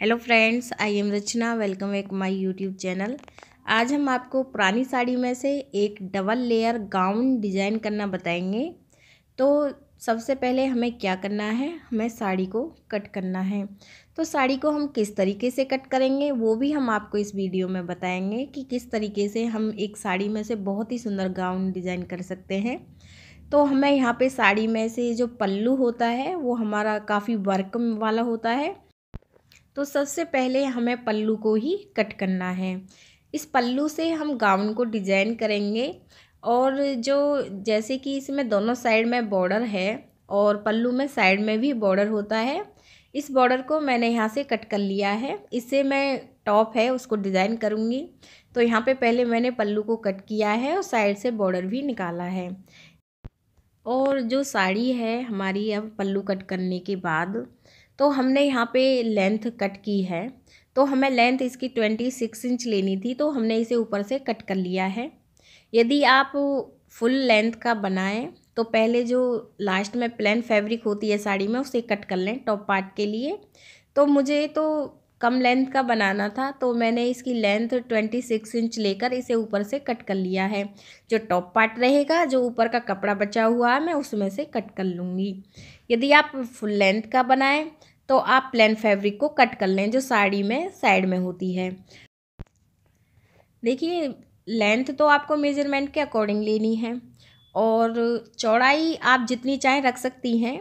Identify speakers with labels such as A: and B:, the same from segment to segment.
A: hello friends I am Rachna welcome back my YouTube channel आज हम आपको पुरानी साड़ी में से एक डबल लेयर गाउन डिज़ाइन करना बताएंगे तो सबसे पहले हमें क्या करना है हमें साड़ी को कट करना है तो साड़ी को हम किस तरीके से कट करेंगे वो भी हम आपको इस वीडियो में बताएंगे कि किस तरीके से हम एक साड़ी में से बहुत ही सुंदर गाउन डिज़ाइन कर सकते हैं तो हमें यहाँ पे साड़ी में से जो पल्लू होता है वो हमारा काफ़ी वर्क वाला होता है तो सबसे पहले हमें पल्लू को ही कट करना है इस पल्लू से हम गाउन को डिज़ाइन करेंगे और जो जैसे कि इसमें दोनों साइड में बॉर्डर है और पल्लू में साइड में भी बॉर्डर होता है इस बॉर्डर को मैंने यहाँ से कट कर लिया है इससे मैं टॉप है उसको डिज़ाइन करूँगी तो यहाँ पे पहले मैंने पल्लू को कट किया है और साइड से बॉर्डर भी निकाला है और जो साड़ी है हमारी अब पल्लू कट करने के बाद तो हमने यहाँ पे लेंथ कट की है तो हमें लेंथ इसकी ट्वेंटी सिक्स इंच लेनी थी तो हमने इसे ऊपर से कट कर लिया है यदि आप फुल लेंथ का बनाएं तो पहले जो लास्ट में प्लेन फैब्रिक होती है साड़ी में उसे कट कर लें टॉप पार्ट के लिए तो मुझे तो कम लेंथ का बनाना था तो मैंने इसकी लेंथ ट्वेंटी सिक्स इंच लेकर इसे ऊपर से कट कर लिया है जो टॉप पार्ट रहेगा जो ऊपर का कपड़ा बचा हुआ है मैं उसमें से कट कर लूँगी यदि आप फुल लेंथ का बनाएं तो आप प्लेन फैब्रिक को कट कर लें जो साड़ी में साइड में होती है देखिए लेंथ तो आपको मेजरमेंट के अकॉर्डिंग लेनी है और चौड़ाई आप जितनी चाहें रख सकती हैं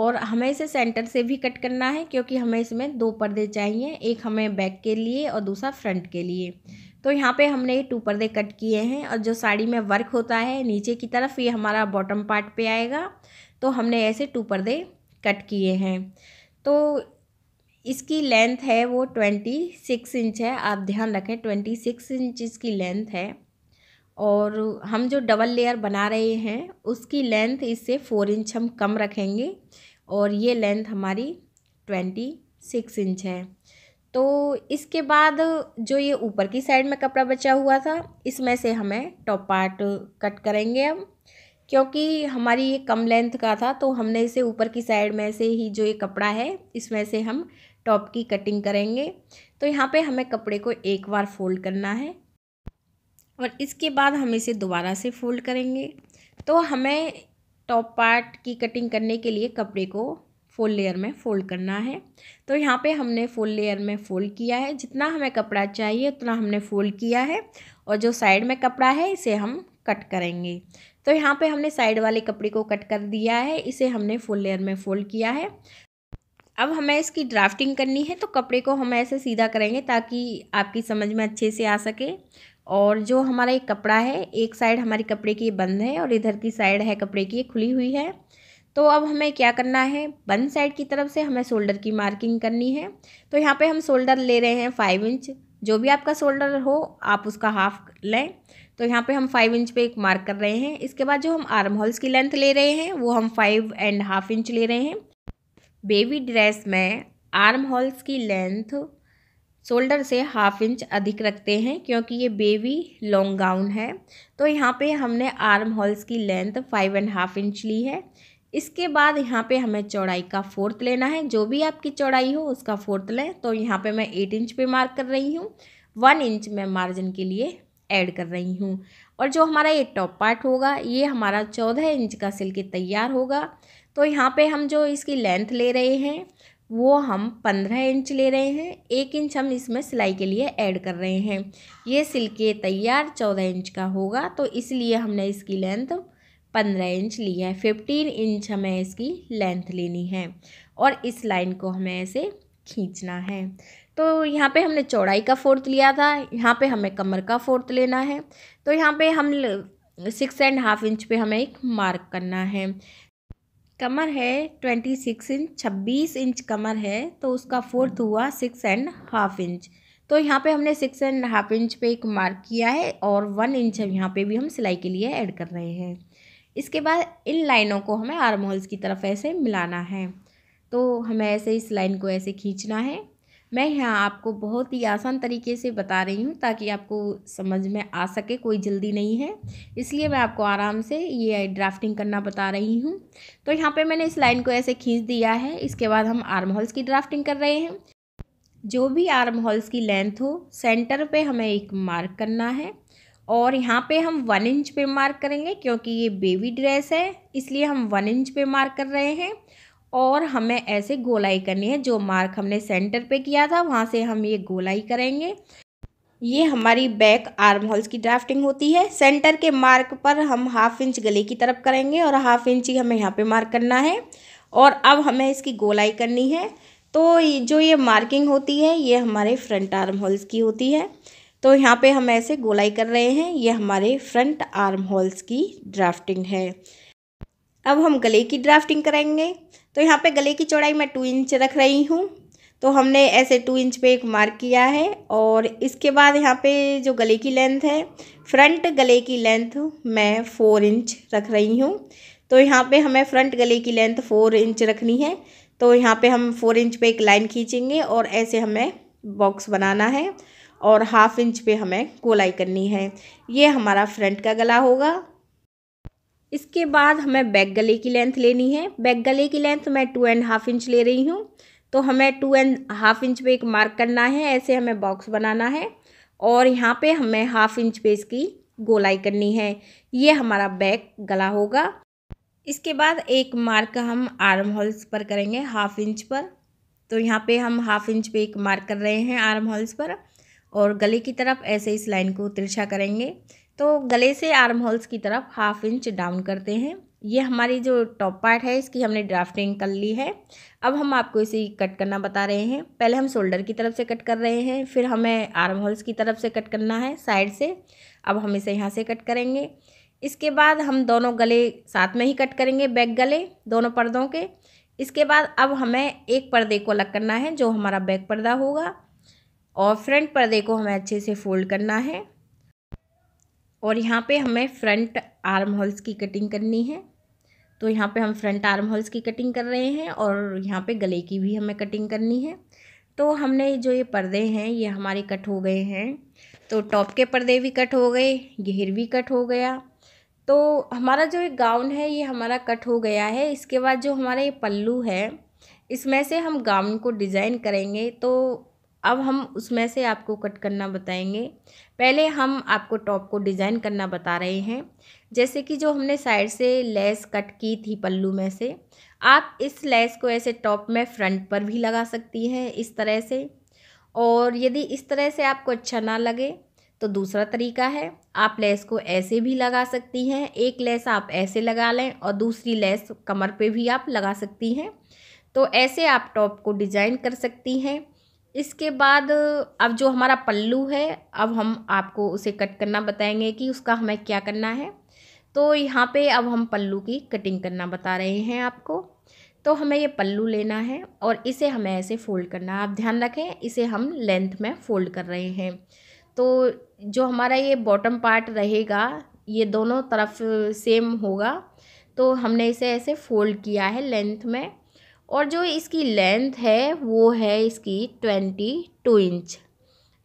A: और हमें इसे सेंटर से भी कट करना है क्योंकि हमें इसमें दो पर्दे चाहिए एक हमें बैक के लिए और दूसरा फ्रंट के लिए तो यहाँ पे हमने ये टू पर्दे कट किए हैं और जो साड़ी में वर्क होता है नीचे की तरफ ये हमारा बॉटम पार्ट पे आएगा तो हमने ऐसे टू पर्दे कट किए हैं तो इसकी लेंथ है वो ट्वेंटी सिक्स इंच है आप ध्यान रखें ट्वेंटी सिक्स इंच इसकी लेंथ है और हम जो डबल लेयर बना रहे हैं उसकी लेंथ इससे फोर इंच हम कम रखेंगे और ये लेंथ हमारी ट्वेंटी सिक्स इंच है तो इसके बाद जो ये ऊपर की साइड में कपड़ा बचा हुआ था इसमें से हमें टॉप पार्ट कट करेंगे अब क्योंकि हमारी ये कम लेंथ का था तो हमने इसे ऊपर की साइड में से ही जो ये कपड़ा है इसमें से हम टॉप की कटिंग करेंगे तो यहाँ पे हमें कपड़े को एक बार फोल्ड करना है और इसके बाद हम इसे दोबारा से फोल्ड करेंगे तो हमें टॉप पार्ट की कटिंग करने के लिए कपड़े को फुल लेयर में फ़ोल्ड करना है तो यहाँ पे हमने फुल लेयर में फ़ोल्ड किया है जितना हमें कपड़ा चाहिए उतना हमने फ़ोल्ड किया है और जो साइड में कपड़ा है इसे हम कट करेंगे तो यहाँ पे हमने साइड वाले कपड़े को कट कर दिया है इसे हमने फुल लेयर में फोल्ड किया है अब हमें इसकी ड्राफ्टिंग करनी है तो कपड़े को हम ऐसे सीधा करेंगे ताकि आपकी समझ में अच्छे से आ सके और जो हमारा एक कपड़ा है एक साइड हमारे कपड़े की बंद है और इधर की साइड है कपड़े की खुली हुई है तो अब हमें क्या करना है बंद साइड की तरफ से हमें शोल्डर की मार्किंग करनी है तो यहाँ पे हम शोल्डर ले रहे हैं फाइव इंच जो भी आपका शोल्डर हो आप उसका हाफ लें तो यहाँ पे हम फाइव इंच पे एक मार्क कर रहे हैं इसके बाद जो हम आर्म होल्स की लेंथ ले रहे हैं वो हम फाइव एंड हाफ इंच ले रहे हैं बेबी ड्रेस में आर्म होल्स की लेंथ शोल्डर से हाफ इंच अधिक रखते हैं क्योंकि ये बेबी लॉन्ग गाउन है तो यहाँ पे हमने आर्म होल्स की length five and half inch ली है इसके बाद यहाँ पे हमें चौड़ाई का फोर्थ लेना है जो भी आपकी चौड़ाई हो उसका फोर्थ लें तो यहाँ पे मैं एट इंच पे मार्क कर रही हूँ वन इंच मैं मार्जिन के लिए ऐड कर रही हूँ और जो हमारा ये टॉप पार्ट होगा ये हमारा चौदह इंच का सिल के तैयार होगा तो यहाँ पे हम जो इसकी लेंथ ले रहे हैं वो हम पंद्रह इंच ले रहे हैं एक इंच हम इसमें सिलाई के लिए ऐड कर रहे हैं ये सिल के तैयार चौदह इंच का होगा तो इसलिए हमने इसकी लेंथ पंद्रह इंच ली है फिफ्टीन इंच हमें इसकी लेंथ लेनी है और इस लाइन को हमें ऐसे खींचना है तो यहाँ पे हमने चौड़ाई का फोर्थ लिया था यहाँ पे हमें कमर का फोर्थ लेना है तो यहाँ पे हम सिक्स एंड हाफ इंच पे हमें एक मार्क करना है कमर है ट्वेंटी सिक्स इंच छब्बीस इंच कमर है तो उसका फोर्थ हुआ सिक्स एंड हाफ इंच तो यहाँ पे हमने सिक्स एंड हाफ इंच पे एक मार्क किया है और वन इंच यहाँ पे भी हम सिलाई के लिए ऐड कर रहे हैं इसके बाद इन लाइनों को हमें आर्म होल्स की तरफ ऐसे मिलाना है तो हमें ऐसे इस लाइन को ऐसे खींचना है मैं यहाँ आपको बहुत ही आसान तरीके से बता रही हूँ ताकि आपको समझ में आ सके कोई जल्दी नहीं है इसलिए मैं आपको आराम से ये ड्राफ्टिंग करना बता रही हूँ तो यहाँ पे मैंने इस लाइन को ऐसे खींच दिया है इसके बाद हम आर्म होल्स की ड्राफ्टिंग कर रहे हैं जो भी आर्म होल्स की लेंथ हो सेंटर पे हमें एक मार्क करना है और यहाँ पे हम वन इंच पे मार्क करेंगे क्योंकि ये बेबी ड्रेस है इसलिए हम वन इंच पे मार्क कर रहे हैं और हमें ऐसे गोलाई करनी है जो मार्क हमने सेंटर पे किया था वहाँ से हम ये गोलाई करेंगे ये हमारी बैक आर्म होल्स की ड्राफ्टिंग होती है सेंटर के मार्क पर हम हाफ इंच गले की तरफ करेंगे और हाफ इंच ही हमें यहाँ पे मार्क करना है और अब हमें इसकी गोलाई करनी है तो जो ये मार्किंग होती है ये हमारे फ्रंट आर्म होल्स की होती है तो यहाँ पे हम ऐसे गोलाई कर रहे हैं ये हमारे फ्रंट आर्म होल्स की ड्राफ्टिंग है अब हम गले की ड्राफ्टिंग करेंगे तो यहाँ पे गले की चौड़ाई मैं टू इंच रख रही हूँ तो हमने ऐसे टू इंच पे एक मार्क किया है और इसके बाद यहाँ पे जो गले की लेंथ है फ्रंट गले की लेंथ मैं फोर इंच रख रही हूँ तो यहाँ पे हमें फ्रंट गले की लेंथ फोर इंच रखनी है तो यहाँ पे हम फोर इंच पे एक लाइन खींचेंगे और ऐसे हमें बॉक्स बनाना है और हाफ इंच पे हमें गोलाई करनी है ये हमारा फ्रंट का गला होगा इसके बाद हमें बैक गले की लेंथ लेनी है बैक गले की लेंथ मैं टू एंड हाफ इंच ले रही हूँ तो हमें टू एंड हाफ इंच पे एक मार्क करना है ऐसे हमें बॉक्स बनाना है और यहाँ पे हमें हाफ इंच पे इसकी गोलाई करनी है ये हमारा बैक गला होगा इसके बाद एक मार्क हम आर्म होल्स पर करेंगे हाफ इंच पर तो यहाँ पे हम हाफ इंच पे एक मार्क कर रहे हैं आर्म होल्स पर और गले की तरफ ऐसे इस लाइन को तिरछा करेंगे तो गले से आर्म होल्स की तरफ हाफ इंच डाउन करते हैं ये हमारी जो टॉप पार्ट है इसकी हमने ड्राफ्टिंग कर ली है अब हम आपको इसे कट करना बता रहे हैं पहले हम शोल्डर की तरफ से कट कर रहे हैं फिर हमें आर्म होल्स की तरफ से कट करना है साइड से अब हम इसे यहाँ से कट करेंगे इसके बाद हम दोनों गले साथ में ही कट करेंगे बैक गले दोनों पर्दों के इसके बाद अब हमें एक पर्दे को अलग करना है जो हमारा बैक पर्दा होगा और फ्रंट पर्दे को हमें अच्छे से फोल्ड करना है और यहाँ पे हमें फ्रंट आर्म होल्स की कटिंग करनी है तो यहाँ पे हम फ्रंट आर्म होल्स की कटिंग कर रहे हैं और यहाँ पे गले की भी हमें कटिंग करनी है तो हमने जो ये पर्दे हैं ये हमारे कट हो गए हैं तो टॉप के पर्दे भी कट हो गए घेर भी कट हो गया तो हमारा जो ये गाउन है ये हमारा कट हो गया है इसके बाद जो हमारा ये पल्लू है इसमें से हम गाउन को डिज़ाइन करेंगे तो अब हम उसमें से आपको कट करना बताएंगे पहले हम आपको टॉप को डिज़ाइन करना बता रहे हैं जैसे कि जो हमने साइड से लेस कट की थी पल्लू में से आप इस लेस को ऐसे टॉप में फ्रंट पर भी लगा सकती हैं इस तरह से और यदि इस तरह से आपको अच्छा ना लगे तो दूसरा तरीका है आप लेस को ऐसे भी लगा सकती हैं एक लेस आप ऐसे लगा लें और दूसरी लेस कमर पे भी आप लगा सकती हैं तो ऐसे आप टॉप को डिज़ाइन कर सकती हैं इसके बाद अब जो हमारा पल्लू है अब हम आपको उसे कट करना बताएंगे कि उसका हमें क्या करना है तो यहाँ पे अब हम पल्लू की कटिंग करना बता रहे हैं आपको तो हमें ये पल्लू लेना है और इसे हमें ऐसे फ़ोल्ड करना है आप ध्यान रखें इसे हम लेंथ में फ़ोल्ड कर रहे हैं तो जो हमारा ये बॉटम पार्ट रहेगा ये दोनों तरफ सेम होगा तो हमने इसे ऐसे फ़ोल्ड किया है लेंथ में और जो इसकी लेंथ है वो है इसकी ट्वेंटी टू इंच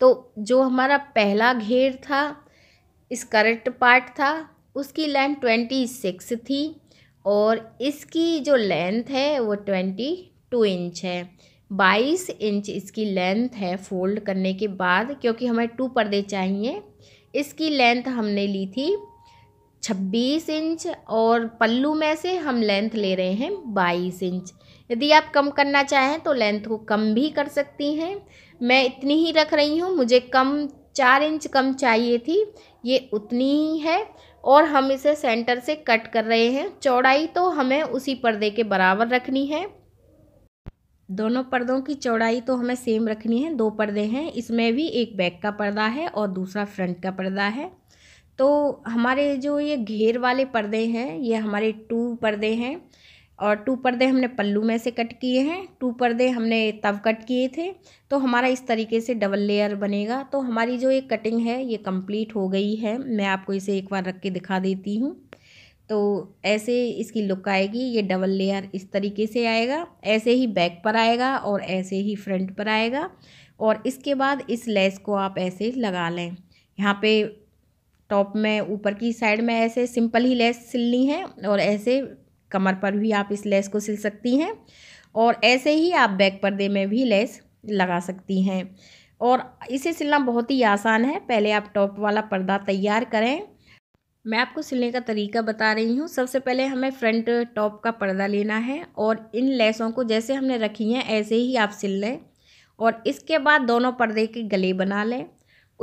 A: तो जो हमारा पहला घेर था इस करेक्ट पार्ट था उसकी लेंथ ट्वेंटी सिक्स थी और इसकी जो लेंथ है वो ट्वेंटी टू इंच है बाईस इंच इसकी लेंथ है फोल्ड करने के बाद क्योंकि हमें टू पर्दे चाहिए इसकी लेंथ हमने ली थी छब्बीस इंच और पल्लू में से हम लेंथ ले रहे हैं बाईस इंच यदि आप कम करना चाहें तो लेंथ को कम भी कर सकती हैं मैं इतनी ही रख रही हूँ मुझे कम चार इंच कम चाहिए थी ये उतनी ही है और हम इसे सेंटर से कट कर रहे हैं चौड़ाई तो हमें उसी पर्दे के बराबर रखनी है दोनों पर्दों की चौड़ाई तो हमें सेम रखनी है दो पर्दे हैं इसमें भी एक बैक का पर्दा है और दूसरा फ्रंट का पर्दा है तो हमारे जो ये घेर वाले पर्दे हैं ये हमारे टू पर्दे हैं और टू पर्दे हमने पल्लू में से कट किए हैं टू पर्दे हमने तब कट किए थे तो हमारा इस तरीके से डबल लेयर बनेगा तो हमारी जो ये कटिंग है ये कंप्लीट हो गई है मैं आपको इसे एक बार रख के दिखा देती हूँ तो ऐसे इसकी लुक आएगी ये डबल लेयर इस तरीके से आएगा ऐसे ही बैक पर आएगा और ऐसे ही फ्रंट पर आएगा और इसके बाद इस लेस को आप ऐसे लगा लें यहाँ पे टॉप में ऊपर की साइड में ऐसे सिंपल ही लेस सिलनी है और ऐसे कमर पर भी आप इस लेस को सिल सकती हैं और ऐसे ही आप बैक पर्दे में भी लेस लगा सकती हैं और इसे सिलना बहुत ही आसान है पहले आप टॉप वाला पर्दा तैयार करें मैं आपको सिलने का तरीका बता रही हूँ सबसे पहले हमें फ्रंट टॉप का पर्दा लेना है और इन लेसों को जैसे हमने रखी हैं ऐसे ही आप सिल लें और इसके बाद दोनों पर्दे के गले बना लें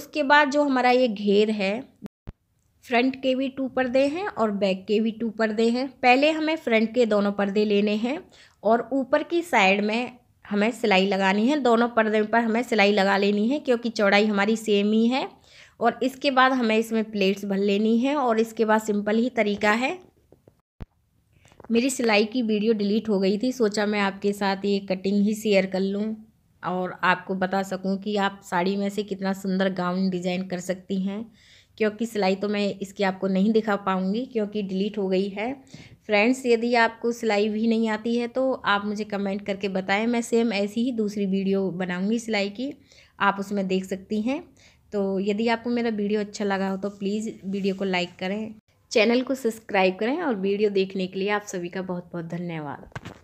A: उसके बाद जो हमारा ये घेर है फ्रंट के भी टू पर्दे हैं और बैक के भी टू पर्दे हैं पहले हमें फ्रंट के दोनों पर्दे लेने हैं और ऊपर की साइड में हमें सिलाई लगानी है दोनों पर्दे पर हमें सिलाई लगा लेनी है क्योंकि चौड़ाई हमारी सेम ही है और इसके बाद हमें इसमें प्लेट्स भर लेनी है और इसके बाद सिंपल ही तरीका है मेरी सिलाई की वीडियो डिलीट हो गई थी सोचा मैं आपके साथ ये कटिंग ही शेयर कर लूँ और आपको बता सकूँ कि आप साड़ी में से कितना सुंदर गाउन डिज़ाइन कर सकती हैं क्योंकि सिलाई तो मैं इसकी आपको नहीं दिखा पाऊँगी क्योंकि डिलीट हो गई है फ्रेंड्स यदि आपको सिलाई भी नहीं आती है तो आप मुझे कमेंट करके बताएं मैं सेम ऐसी ही दूसरी वीडियो बनाऊँगी सिलाई की आप उसमें देख सकती हैं तो यदि आपको मेरा वीडियो अच्छा लगा हो तो प्लीज़ वीडियो को लाइक करें चैनल को सब्सक्राइब करें और वीडियो देखने के लिए आप सभी का बहुत बहुत धन्यवाद